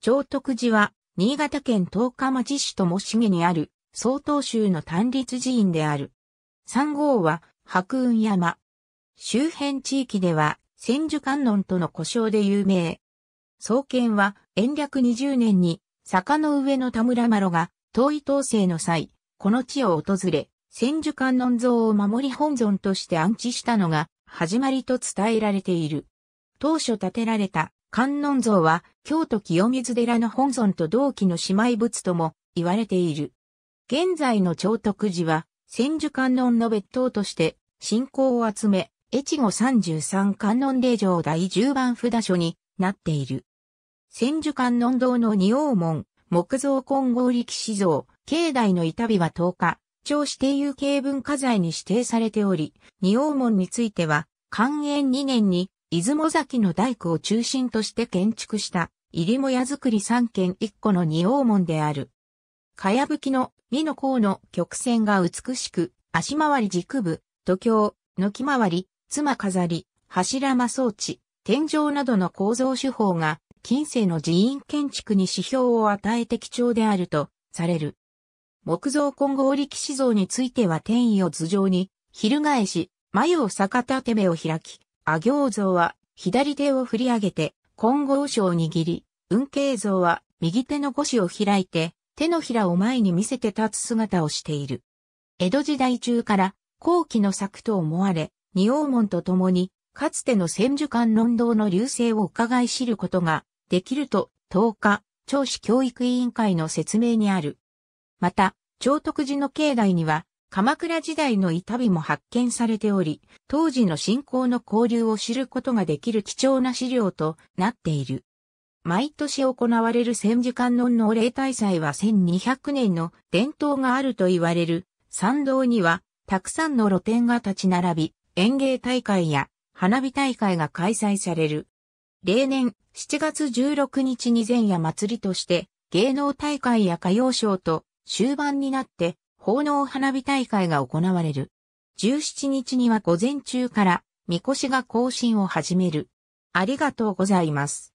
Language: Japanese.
長徳寺は、新潟県十日町市ともしげにある、曹洞宗の単立寺院である。三号は、白雲山。周辺地域では、千手観音との故障で有名。創建は、延暦20年に、坂の上の田村麻呂が、遠い統制の際、この地を訪れ、千手観音像を守り本尊として安置したのが、始まりと伝えられている。当初建てられた観音像は京都清水寺の本尊と同期の姉妹仏とも言われている。現在の長徳寺は千住観音の別当として信仰を集め、越後三十三観音霊場第十番札所になっている。千住観音堂の二王門、木造金剛力士像、境内の板火は10日、超指定有形文化財に指定されており、二王門については、寛永2年に出雲崎の大工を中心として建築した、入母屋造り三軒一個の二王門である。かやぶきの美の甲の曲線が美しく、足回り軸部、土俵、軒回り、妻飾り、柱間装置、天井などの構造手法が、近世の寺院建築に指標を与えて貴重であるとされる。木造混合力士像については天意を頭上に、翻し、眉を逆立て目を開き、阿行像は左手を振り上げて、金剛書を握り、運慶像は右手の腰を開いて、手のひらを前に見せて立つ姿をしている。江戸時代中から後期の作と思われ、仁王門と共に、かつての千手観論道の流星を伺い知ることができると、10日、長子教育委員会の説明にある。また、長徳寺の境内には、鎌倉時代の板みも発見されており、当時の信仰の交流を知ることができる貴重な資料となっている。毎年行われる千字観音の礼大祭は1200年の伝統があると言われる参道にはたくさんの露店が立ち並び、園芸大会や花火大会が開催される。例年7月16日に前夜祭りとして芸能大会や歌謡賞と終盤になって奉納花火大会が行われる。17日には午前中から、みこしが更新を始める。ありがとうございます。